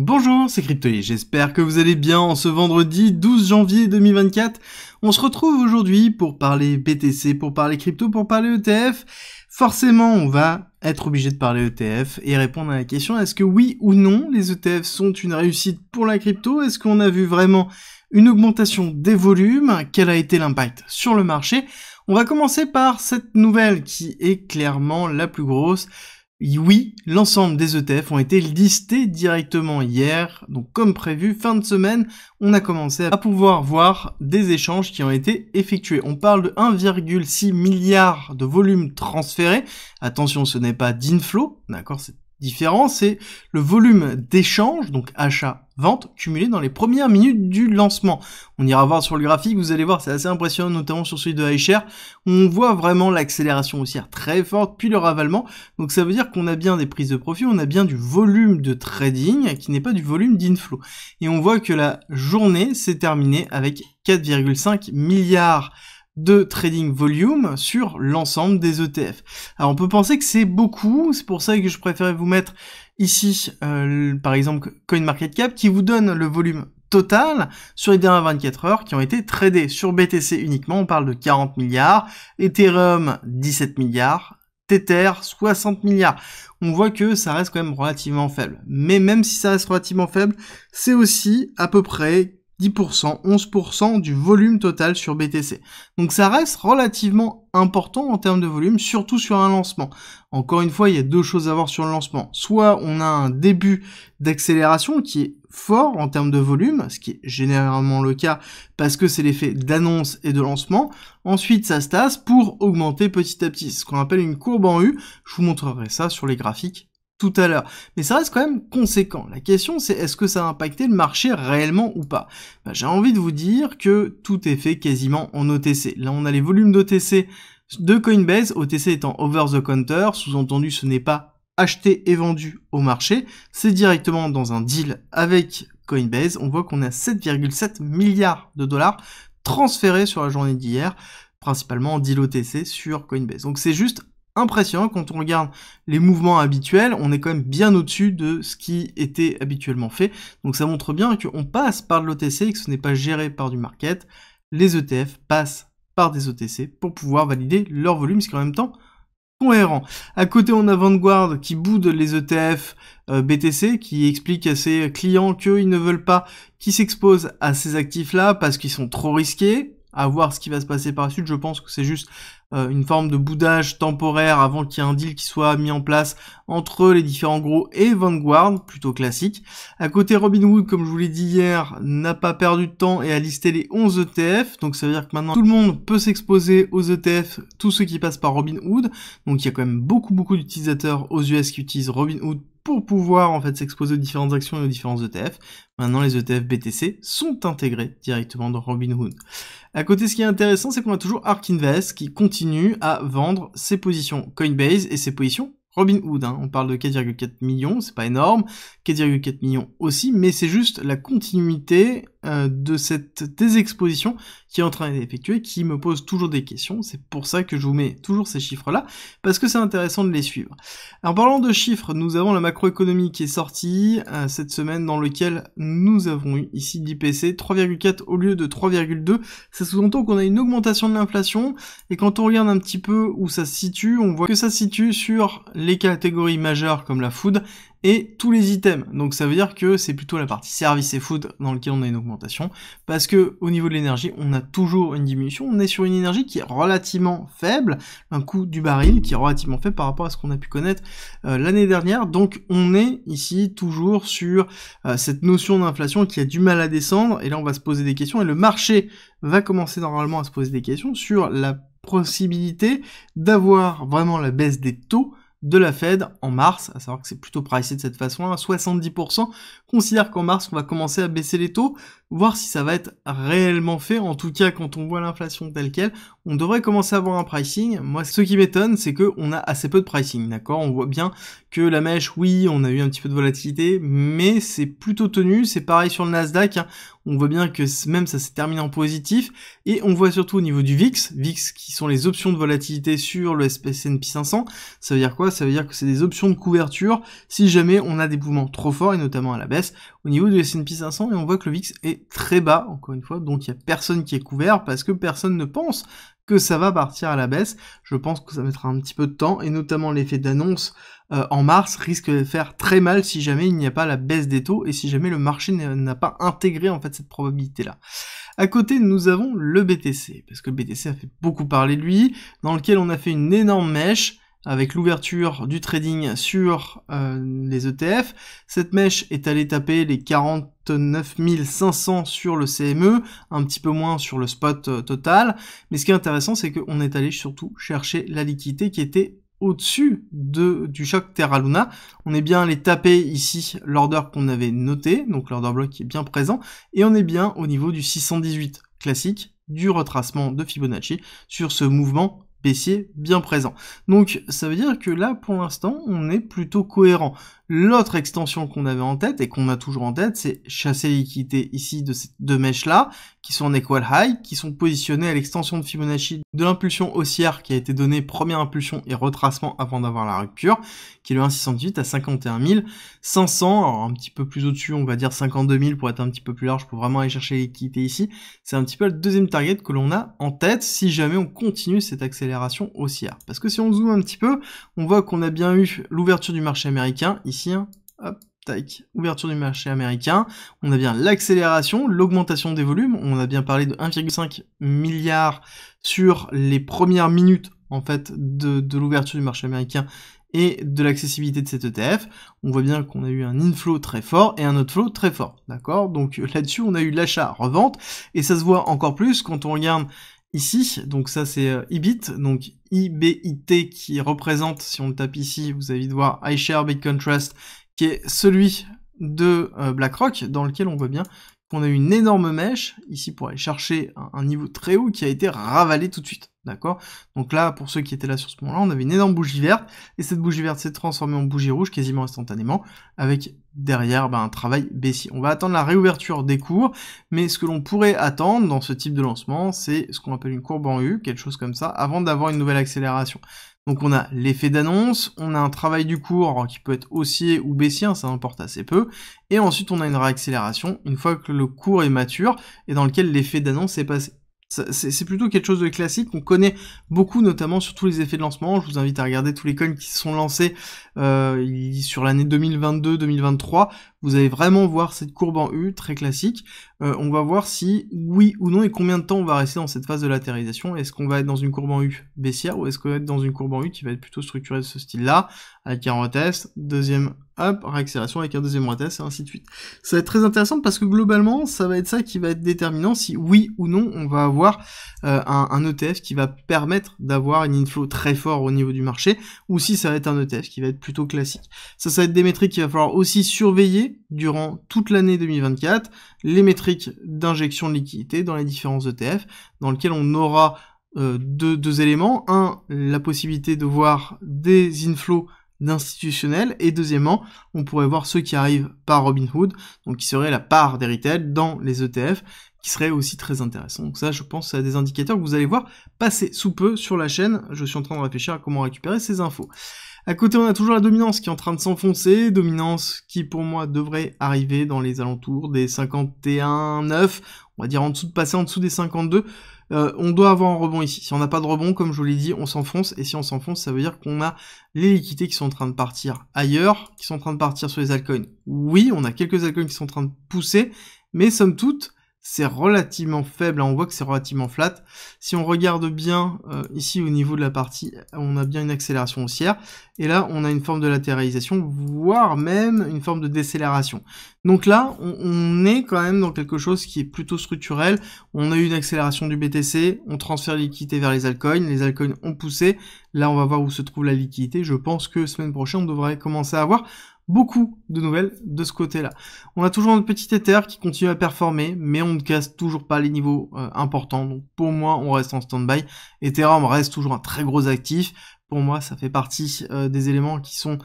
Bonjour, c'est Cryptoy, j'espère que vous allez bien en ce vendredi 12 janvier 2024. On se retrouve aujourd'hui pour parler BTC, pour parler crypto, pour parler ETF. Forcément, on va être obligé de parler ETF et répondre à la question est-ce que oui ou non les ETF sont une réussite pour la crypto Est-ce qu'on a vu vraiment une augmentation des volumes Quel a été l'impact sur le marché On va commencer par cette nouvelle qui est clairement la plus grosse oui, l'ensemble des ETF ont été listés directement hier, donc comme prévu, fin de semaine, on a commencé à pouvoir voir des échanges qui ont été effectués. On parle de 1,6 milliard de volumes transférés, Attention, ce n'est pas d'inflow, d'accord, c'est différent, c'est le volume d'échange, donc achat-vente, cumulé dans les premières minutes du lancement. On ira voir sur le graphique, vous allez voir, c'est assez impressionnant, notamment sur celui de iShare. On voit vraiment l'accélération haussière très forte, puis le ravalement. Donc ça veut dire qu'on a bien des prises de profit, on a bien du volume de trading qui n'est pas du volume d'inflow. Et on voit que la journée s'est terminée avec 4,5 milliards de trading volume sur l'ensemble des ETF. Alors on peut penser que c'est beaucoup, c'est pour ça que je préférais vous mettre ici euh, par exemple CoinMarketCap qui vous donne le volume total sur les dernières 24 heures qui ont été tradés sur BTC uniquement, on parle de 40 milliards, Ethereum 17 milliards, Tether 60 milliards. On voit que ça reste quand même relativement faible. Mais même si ça reste relativement faible, c'est aussi à peu près 10%, 11% du volume total sur BTC. Donc ça reste relativement important en termes de volume, surtout sur un lancement. Encore une fois, il y a deux choses à voir sur le lancement. Soit on a un début d'accélération qui est fort en termes de volume, ce qui est généralement le cas parce que c'est l'effet d'annonce et de lancement. Ensuite, ça se tasse pour augmenter petit à petit, ce qu'on appelle une courbe en U. Je vous montrerai ça sur les graphiques tout à l'heure. Mais ça reste quand même conséquent. La question c'est est-ce que ça a impacté le marché réellement ou pas bah, J'ai envie de vous dire que tout est fait quasiment en OTC. Là on a les volumes d'OTC de Coinbase, OTC étant over the counter, sous-entendu ce n'est pas acheté et vendu au marché, c'est directement dans un deal avec Coinbase. On voit qu'on a 7,7 milliards de dollars transférés sur la journée d'hier, principalement en deal OTC sur Coinbase. Donc c'est juste impressionnant quand on regarde les mouvements habituels, on est quand même bien au-dessus de ce qui était habituellement fait. Donc ça montre bien qu'on passe par de l'OTC et que ce n'est pas géré par du market. Les ETF passent par des OTC pour pouvoir valider leur volume, ce qui en même temps cohérent. À côté, on a Vanguard qui boude les ETF euh, BTC, qui explique à ses clients qu'ils ne veulent pas qu'ils s'exposent à ces actifs-là parce qu'ils sont trop risqués à voir ce qui va se passer par la suite. Je pense que c'est juste euh, une forme de boudage temporaire avant qu'il y ait un deal qui soit mis en place entre les différents gros et Vanguard, plutôt classique. À côté, Robinhood, comme je vous l'ai dit hier, n'a pas perdu de temps et a listé les 11 ETF. Donc ça veut dire que maintenant tout le monde peut s'exposer aux ETF, tous ceux qui passent par Robinhood. Donc il y a quand même beaucoup beaucoup d'utilisateurs aux US qui utilisent Robinhood pour pouvoir en fait s'exposer aux différentes actions et aux différents ETF. Maintenant, les ETF BTC sont intégrés directement dans Robinhood. À côté, ce qui est intéressant, c'est qu'on a toujours ARK Invest qui continue à vendre ses positions Coinbase et ses positions Robin Hood, hein, on parle de 4,4 millions, c'est pas énorme, 4,4 millions aussi, mais c'est juste la continuité euh, de cette désexposition qui est en train d'être effectuée, qui me pose toujours des questions, c'est pour ça que je vous mets toujours ces chiffres-là, parce que c'est intéressant de les suivre. En parlant de chiffres, nous avons la macroéconomie qui est sortie euh, cette semaine, dans lequel nous avons eu ici l'IPC 3,4 au lieu de 3,2, ça sous-entend qu'on a une augmentation de l'inflation, et quand on regarde un petit peu où ça se situe, on voit que ça se situe sur les catégories majeures comme la food et tous les items. Donc ça veut dire que c'est plutôt la partie service et food dans lequel on a une augmentation parce que au niveau de l'énergie, on a toujours une diminution. On est sur une énergie qui est relativement faible, un coût du baril qui est relativement faible par rapport à ce qu'on a pu connaître euh, l'année dernière. Donc on est ici toujours sur euh, cette notion d'inflation qui a du mal à descendre et là on va se poser des questions et le marché va commencer normalement à se poser des questions sur la possibilité d'avoir vraiment la baisse des taux de la Fed en mars, à savoir que c'est plutôt pricé de cette façon, 70% considèrent qu'en mars on va commencer à baisser les taux, voir si ça va être réellement fait. En tout cas, quand on voit l'inflation telle qu'elle, on devrait commencer à avoir un pricing. Moi, ce qui m'étonne, c'est qu'on a assez peu de pricing, d'accord On voit bien que la mèche, oui, on a eu un petit peu de volatilité, mais c'est plutôt tenu. C'est pareil sur le Nasdaq. Hein. On voit bien que même ça s'est terminé en positif. Et on voit surtout au niveau du VIX, VIX qui sont les options de volatilité sur le S&P 500. Ça veut dire quoi Ça veut dire que c'est des options de couverture si jamais on a des mouvements trop forts, et notamment à la baisse, au niveau du S&P 500 et on voit que le VIX est très bas, encore une fois, donc il n'y a personne qui est couvert parce que personne ne pense que ça va partir à la baisse. Je pense que ça mettra un petit peu de temps et notamment l'effet d'annonce euh, en mars risque de faire très mal si jamais il n'y a pas la baisse des taux et si jamais le marché n'a pas intégré en fait cette probabilité là. À côté, nous avons le BTC parce que le BTC a fait beaucoup parler de lui, dans lequel on a fait une énorme mèche avec l'ouverture du trading sur euh, les ETF. Cette mèche est allée taper les 49 500 sur le CME, un petit peu moins sur le spot euh, total. Mais ce qui est intéressant, c'est qu'on est allé surtout chercher la liquidité qui était au-dessus de, du choc Terra Luna. On est bien allé taper ici l'order qu'on avait noté, donc l'order block qui est bien présent, et on est bien au niveau du 618 classique du retracement de Fibonacci sur ce mouvement baissier bien présent. Donc ça veut dire que là pour l'instant on est plutôt cohérent. L'autre extension qu'on avait en tête et qu'on a toujours en tête c'est chasser l'équité ici de ces deux mèches là qui sont en equal high, qui sont positionnées à l'extension de Fibonacci de l'impulsion haussière qui a été donnée première impulsion et retracement avant d'avoir la rupture qui est le 1.68 à 51 500, un petit peu plus au-dessus on va dire 52 000 pour être un petit peu plus large pour vraiment aller chercher l'équité ici. C'est un petit peu le deuxième target que l'on a en tête si jamais on continue cet accès accélération haussière. Parce que si on zoome un petit peu, on voit qu'on a bien eu l'ouverture du marché américain, ici, hein, hop, tac, ouverture du marché américain, on a bien l'accélération, l'augmentation des volumes, on a bien parlé de 1,5 milliard sur les premières minutes, en fait, de, de l'ouverture du marché américain et de l'accessibilité de cet ETF. On voit bien qu'on a eu un inflow très fort et un outflow très fort, d'accord Donc là-dessus, on a eu l'achat-revente, et ça se voit encore plus quand on regarde ici. Donc ça c'est euh, IBIT, donc IBIT qui représente, si on le tape ici, vous avez de voir iShare Big Contrast, qui est celui de euh, BlackRock, dans lequel on voit bien on a eu une énorme mèche ici pour aller chercher un, niveau très haut qui a été ravalé tout de suite. D'accord Donc là, pour ceux qui étaient là sur ce moment-là, on avait une énorme bougie verte, et cette bougie verte s'est transformée en bougie rouge quasiment instantanément, avec derrière ben, un travail baissier. On va attendre la réouverture des cours, mais ce que l'on pourrait attendre dans ce type de lancement, c'est ce qu'on appelle une courbe en U, quelque chose comme ça, avant d'avoir une nouvelle accélération. Donc on a l'effet d'annonce, on a un travail du cours qui peut être haussier ou baissier, hein, ça importe assez peu, et ensuite on a une réaccélération une fois que le cours est mature et dans lequel l'effet d'annonce est passé. C'est plutôt quelque chose de classique on connaît beaucoup, notamment sur tous les effets de lancement. Je vous invite à regarder tous les coins qui sont lancés euh, sur l'année 2022-2023. Vous allez vraiment voir cette courbe en U, très classique. Euh, on va voir si oui ou non et combien de temps on va rester dans cette phase de latéralisation. Est-ce qu'on va être dans une courbe en U baissière ou est-ce qu'on va être dans une courbe en U qui va être plutôt structurée de ce style-là, avec un retest, deuxième hop, réaccélération avec un deuxième retest, et ainsi de suite. Ça va être très intéressant parce que globalement, ça va être ça qui va être déterminant si oui ou non on va avoir euh, un, ETF qui va permettre d'avoir une inflow très fort au niveau du marché, ou si ça va être un ETF qui va être plutôt classique. Ça, ça va être des métriques qu'il va falloir aussi surveiller durant toute l'année 2024, les métriques d'injection de liquidité dans les différents ETF, dans lesquelles on aura euh, deux, deux éléments. Un, la possibilité de voir des inflows d'institutionnel. Et deuxièmement, on pourrait voir ceux qui arrivent par Robinhood, donc qui serait la part des retail dans les ETF, qui serait aussi très intéressant. Donc ça, je pense à des indicateurs que vous allez voir passer sous peu sur la chaîne. Je suis en train de réfléchir à comment récupérer ces infos. À côté, on a toujours la dominance qui est en train de s'enfoncer, dominance qui pour moi devrait arriver dans les alentours des 51,9, on va dire en dessous de passer en dessous des 52. Euh, on doit avoir un rebond ici. Si on n'a pas de rebond, comme je vous l'ai dit, on s'enfonce. Et si on s'enfonce, ça veut dire qu'on a les liquidités qui sont en train de partir ailleurs, qui sont en train de partir sur les altcoins. Oui, on a quelques altcoins qui sont en train de pousser, mais somme toute, c'est relativement faible. Hein. On voit que c'est relativement flat. Si on regarde bien euh, ici au niveau de la partie, on a bien une accélération haussière. Et là, on a une forme de latéralisation, voire même une forme de décélération. Donc là, on, est quand même dans quelque chose qui est plutôt structurel. On a eu une accélération du BTC, on transfère l'équité liquidité vers les altcoins, les altcoins ont poussé. Là, on va voir où se trouve la liquidité. Je pense que semaine prochaine, on devrait commencer à avoir beaucoup de nouvelles de ce côté-là. On a toujours notre petit Ether qui continue à performer, mais on ne casse toujours pas les niveaux euh, importants. Donc pour moi, on reste en stand-by. Ethereum reste toujours un très gros actif. Pour moi, ça fait partie euh, des éléments qui sont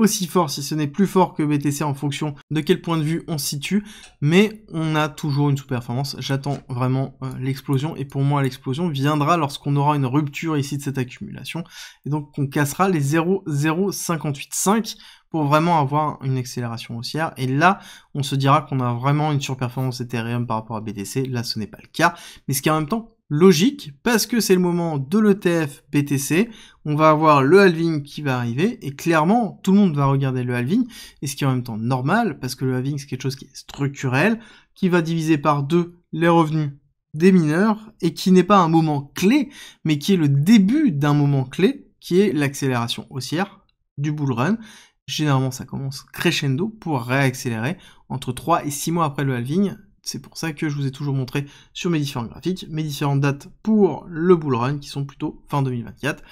aussi fort, si ce n'est plus fort que BTC en fonction de quel point de vue on se situe, mais on a toujours une sous-performance. J'attends vraiment euh, l'explosion et pour moi l'explosion viendra lorsqu'on aura une rupture ici de cette accumulation et donc qu'on cassera les 0,058,5 pour vraiment avoir une accélération haussière. Et là, on se dira qu'on a vraiment une surperformance Ethereum par rapport à BTC. Là, ce n'est pas le cas, mais ce qui en même temps logique parce que c'est le moment de l'ETF BTC. On va avoir le halving qui va arriver et clairement tout le monde va regarder le halving et ce qui est en même temps normal parce que le halving c'est quelque chose qui est structurel qui va diviser par deux les revenus des mineurs et qui n'est pas un moment clé mais qui est le début d'un moment clé qui est l'accélération haussière du bull run. Généralement ça commence crescendo pour réaccélérer entre 3 et 6 mois après le halving c'est pour ça que je vous ai toujours montré sur mes différents graphiques, mes différentes dates pour le bull run qui sont plutôt fin 2024.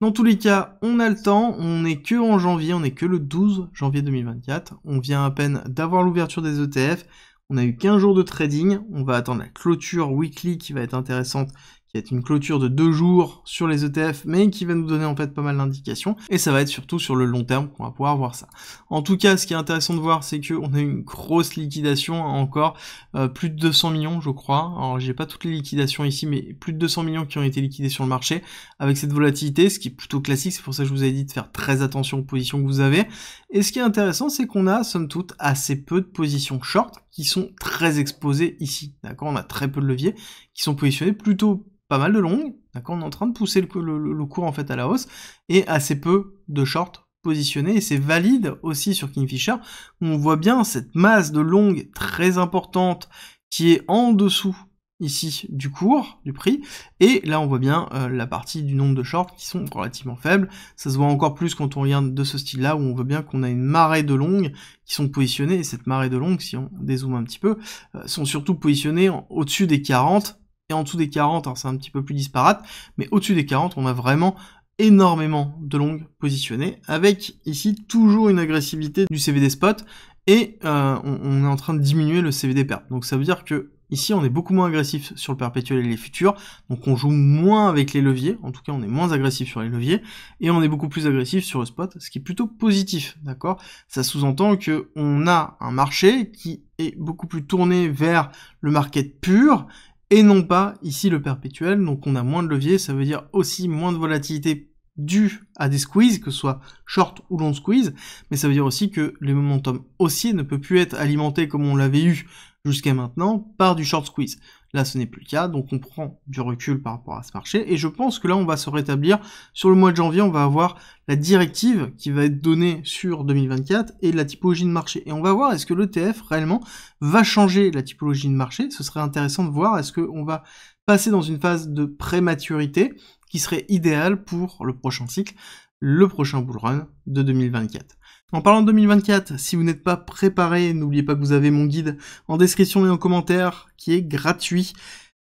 Dans tous les cas, on a le temps, on n'est que en janvier, on n'est que le 12 janvier 2024, on vient à peine d'avoir l'ouverture des ETF, on a eu 15 jours de trading, on va attendre la clôture weekly qui va être intéressante, y a une clôture de deux jours sur les ETF, mais qui va nous donner en fait pas mal d'indications. Et ça va être surtout sur le long terme qu'on va pouvoir voir ça. En tout cas, ce qui est intéressant de voir, c'est qu'on a une grosse liquidation encore, euh, plus de 200 millions, je crois. Alors, j'ai pas toutes les liquidations ici, mais plus de 200 millions qui ont été liquidés sur le marché avec cette volatilité, ce qui est plutôt classique. C'est pour ça que je vous avais dit de faire très attention aux positions que vous avez. Et ce qui est intéressant, c'est qu'on a, somme toute, assez peu de positions short qui sont très exposés ici, d'accord On a très peu de leviers qui sont positionnés plutôt pas mal de longues, d'accord On est en train de pousser le, cours en fait à la hausse et assez peu de shorts positionnés et c'est valide aussi sur Kingfisher. On voit bien cette masse de longues très importante qui est en dessous ici du cours, du prix, et là on voit bien euh, la partie du nombre de shorts qui sont relativement faibles, ça se voit encore plus quand on regarde de ce style là où on voit bien qu'on a une marée de longues qui sont positionnées, et cette marée de longues, si on dézoome un petit peu, euh, sont surtout positionnées au-dessus des 40 et en dessous des 40, hein, c'est un petit peu plus disparate, mais au-dessus des 40 on a vraiment énormément de longues positionnées, avec ici toujours une agressivité du CVD spot, et euh, on, est en train de diminuer le CVD perte, Donc ça veut dire que Ici, on est beaucoup moins agressif sur le perpétuel et les futurs, donc on joue moins avec les leviers, en tout cas on est moins agressif sur les leviers, et on est beaucoup plus agressif sur le spot, ce qui est plutôt positif, d'accord Ça sous-entend que on a un marché qui est beaucoup plus tourné vers le market pur, et non pas ici le perpétuel, donc on a moins de leviers, ça veut dire aussi moins de volatilité due à des squeezes, que ce soit short ou long squeeze, mais ça veut dire aussi que les momentum haussiers ne peut plus être alimentés comme on l'avait eu jusqu'à maintenant par du short squeeze. Là, ce n'est plus le cas, donc on prend du recul par rapport à ce marché, et je pense que là, on va se rétablir. Sur le mois de janvier, on va avoir la directive qui va être donnée sur 2024 et la typologie de marché. Et on va voir est-ce que l'ETF réellement va changer la typologie de marché. Ce serait intéressant de voir est-ce qu'on va passer dans une phase de prématurité qui serait idéale pour le prochain cycle, le prochain bull run de 2024. En parlant de 2024, si vous n'êtes pas préparé, n'oubliez pas que vous avez mon guide en description et en commentaire qui est gratuit.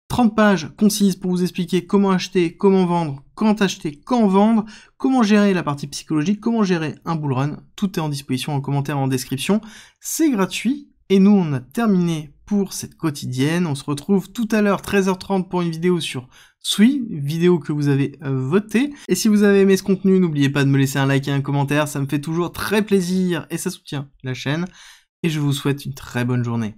30 pages concises pour vous expliquer comment acheter, comment vendre, quand acheter, quand vendre, comment gérer la partie psychologique, comment gérer un bull run. Tout est en disposition en commentaire et en description. C'est gratuit. Et nous, on a terminé pour cette quotidienne. On se retrouve tout à l'heure 13h30 pour une vidéo sur Sui, vidéo que vous avez euh, votée. Et si vous avez aimé ce contenu, n'oubliez pas de me laisser un like et un commentaire, ça me fait toujours très plaisir et ça soutient la chaîne. Et je vous souhaite une très bonne journée.